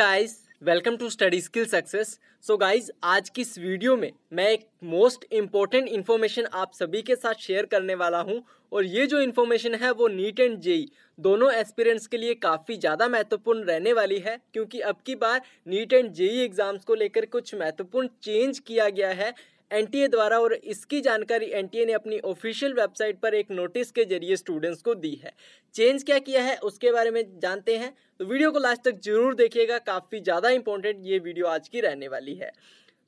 guys welcome to Study Skill Success so guys आज की इस वीडियो में मैं एक मोस्ट इम्पॉर्टेंट इन्फॉर्मेशन आप सभी के साथ शेयर करने वाला हूं और ये जो इन्फॉर्मेशन है वो नीट एंड जेई दोनों एस्पिरेंट्स के लिए काफ़ी ज़्यादा महत्वपूर्ण रहने वाली है क्योंकि अब की बार नीट एंड जेई एग्ज़ाम्स को लेकर कुछ महत्वपूर्ण चेंज किया गया है एनटीए द्वारा और इसकी जानकारी एनटीए ने अपनी ऑफिशियल वेबसाइट पर एक नोटिस के जरिए स्टूडेंट्स को दी है चेंज क्या किया है उसके बारे में जानते हैं तो वीडियो को लास्ट तक जरूर देखिएगा काफ़ी ज़्यादा इंपॉर्टेंट ये वीडियो आज की रहने वाली है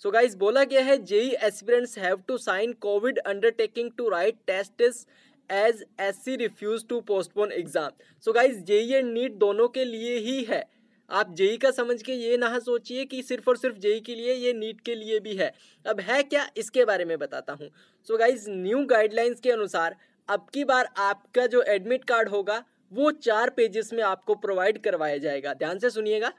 सो so गाइज बोला गया है JEE aspirants have to sign COVID undertaking to write test as S C refuse to postpone exam so guys JEE and NEET दोनों के लिए ही है आप जेई का समझ के ये ना सोचिए कि सिर्फ और सिर्फ जेई के लिए ये नीट के लिए भी है अब है क्या इसके बारे में बताता हूँ सो गाइज न्यू गाइडलाइंस के अनुसार अब की बार आपका जो एडमिट कार्ड होगा वो चार पेजेस में आपको प्रोवाइड करवाया जाएगा ध्यान से सुनिएगा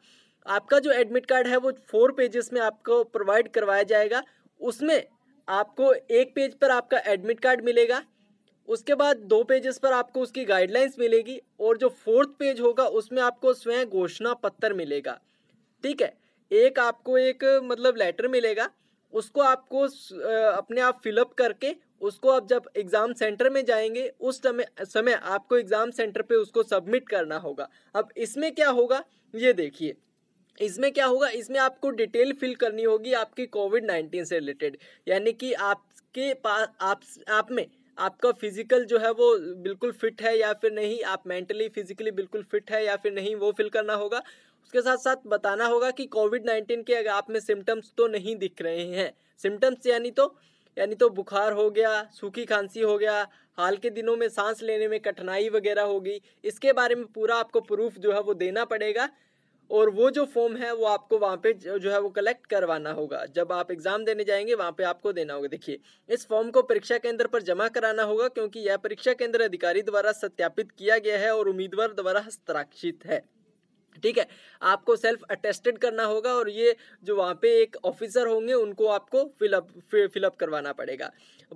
आपका जो एडमिट कार्ड है वो फोर पेजेस में आपको प्रोवाइड करवाया जाएगा उसमें आपको एक पेज पर आपका एडमिट कार्ड मिलेगा उसके बाद दो पेजेस पर आपको उसकी गाइडलाइंस मिलेगी और जो फोर्थ पेज होगा उसमें आपको स्वयं घोषणा पत्र मिलेगा ठीक है एक आपको एक मतलब लेटर मिलेगा उसको आपको अपने आप फिलअप करके उसको आप जब एग्ज़ाम सेंटर में जाएंगे उस समय समय आपको एग्ज़ाम सेंटर पे उसको सबमिट करना होगा अब इसमें क्या होगा ये देखिए इसमें क्या होगा इसमें आपको डिटेल फिल करनी होगी आपकी कोविड नाइन्टीन से रिलेटेड यानी कि आपके पास आप आप में आपका फिजिकल जो है वो बिल्कुल फिट है या फिर नहीं आप मेंटली फिजिकली बिल्कुल फिट है या फिर नहीं वो फिल करना होगा उसके साथ साथ बताना होगा कि कोविड नाइन्टीन के अगर आप में सिम्टम्स तो नहीं दिख रहे हैं सिम्टम्स यानी तो यानी तो बुखार हो गया सूखी खांसी हो गया हाल के दिनों में सांस लेने में कठिनाई वगैरह होगी इसके बारे में पूरा आपको प्रूफ जो है वो देना पड़ेगा और वो जो फॉर्म है वो आपको वहाँ पे जो है वो कलेक्ट करवाना होगा जब आप एग्ज़ाम देने जाएंगे वहाँ पे आपको देना होगा देखिए इस फॉर्म को परीक्षा केंद्र पर जमा कराना होगा क्योंकि यह परीक्षा केंद्र अधिकारी द्वारा सत्यापित किया गया है और उम्मीदवार द्वारा हस्ताक्षित है ठीक है आपको सेल्फ अटेस्टेड करना होगा और ये जो वहाँ पे एक ऑफिसर होंगे उनको आपको फिलअप फिलअप करवाना पड़ेगा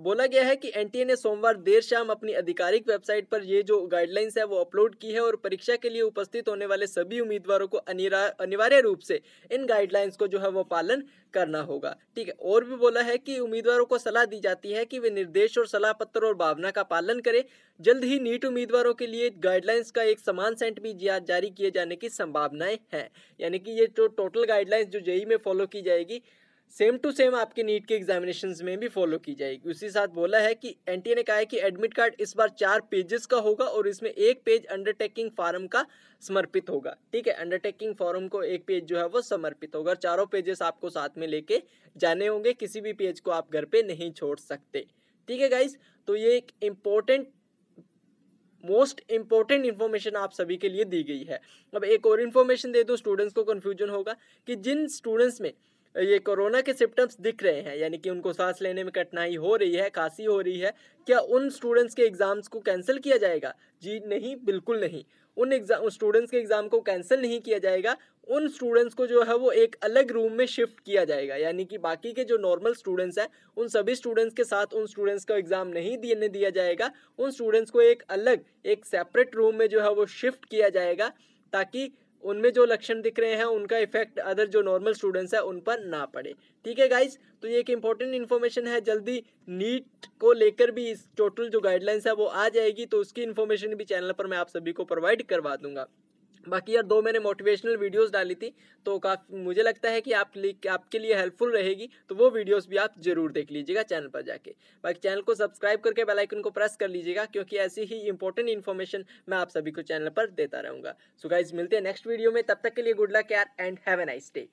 बोला गया है कि एन ने सोमवार देर शाम अपनी आधिकारिक वेबसाइट पर ये जो गाइडलाइंस है वो अपलोड की है और परीक्षा के लिए उपस्थित होने वाले सभी उम्मीदवारों को अनिवार्य रूप से इन गाइडलाइंस को जो है वो पालन करना होगा ठीक है और भी बोला है कि उम्मीदवारों को सलाह दी जाती है कि वे निर्देश और सलाह पत्र और भावना का पालन करें जल्द ही नीट उम्मीदवारों के लिए गाइडलाइंस का एक समान सेंट भी जारी किए जाने की संभावना संभावनाएं हैं यानी कि ये जो तो टोटल गाइडलाइंस जो जेई में फॉलो की जाएगी सेम टू सेम आपके नीट के एग्जामिनेशन में भी फॉलो की जाएगी उसी साथ बोला है कि एन ने कहा है कि एडमिट कार्ड इस बार चार पेजेस का होगा और इसमें एक पेज अंडरटेकिंग फार्म का समर्पित होगा ठीक है अंडरटेकिंग फॉर्म को एक पेज जो है वो समर्पित होगा चारों पेजेस आपको साथ में लेके जाने होंगे किसी भी पेज को आप घर पे नहीं छोड़ सकते ठीक है गाइज तो ये एक इम्पोर्टेंट मोस्ट इंपॉर्टेंट इन्फॉर्मेशन आप सभी के लिए दी गई है अब एक और इन्फॉर्मेशन दे दो स्टूडेंट्स को कन्फ्यूजन होगा कि जिन स्टूडेंट्स में ये कोरोना के सिम्टम्स दिख रहे हैं यानी कि उनको सांस लेने में कठिनाई हो रही है खांसी हो रही है क्या उन स्टूडेंट्स के एग्ज़ाम्स को कैंसिल किया जाएगा जी नहीं बिल्कुल नहीं उन एग्ज़ाम स्टूडेंट्स के एग्ज़ाम को कैंसिल नहीं किया जाएगा उन स्टूडेंट्स को जो है वो एक अलग रूम में शिफ्ट किया जाएगा यानी कि बाकी के जो नॉर्मल स्टूडेंट्स हैं उन सभी स्टूडेंट्स के साथ उन स्टूडेंट्स को एग्ज़ाम नहीं देने दिया जाएगा उन स्टूडेंट्स को एक अलग एक सेपरेट रूम में जो है वो शिफ्ट किया जाएगा ताकि उनमें जो लक्षण दिख रहे हैं उनका इफेक्ट अदर जो नॉर्मल स्टूडेंट्स हैं उन पर ना पड़े ठीक है गाइज तो ये एक इंपॉर्टेंट इन्फॉर्मेशन है जल्दी नीट को लेकर भी इस टोटल जो गाइडलाइंस है वो आ जाएगी तो उसकी इन्फॉर्मेशन भी चैनल पर मैं आप सभी को प्रोवाइड करवा दूंगा बाकी यार दो मैंने मोटिवेशनल वीडियोस डाली थी तो काफ़ी मुझे लगता है कि आप आपके लिए हेल्पफुल रहेगी तो वो वीडियोस भी आप जरूर देख लीजिएगा चैनल पर जाके बाकी चैनल को सब्सक्राइब करके बेल आइकन को प्रेस कर लीजिएगा क्योंकि ऐसी ही इंपॉर्टेंट इन्फॉर्मेशन मैं आप सभी को चैनल पर देता रहूँगा सो गाइज मिलते हैं नेक्स्ट वीडियो में तब तक के लिए गुड लक यार and have a nice day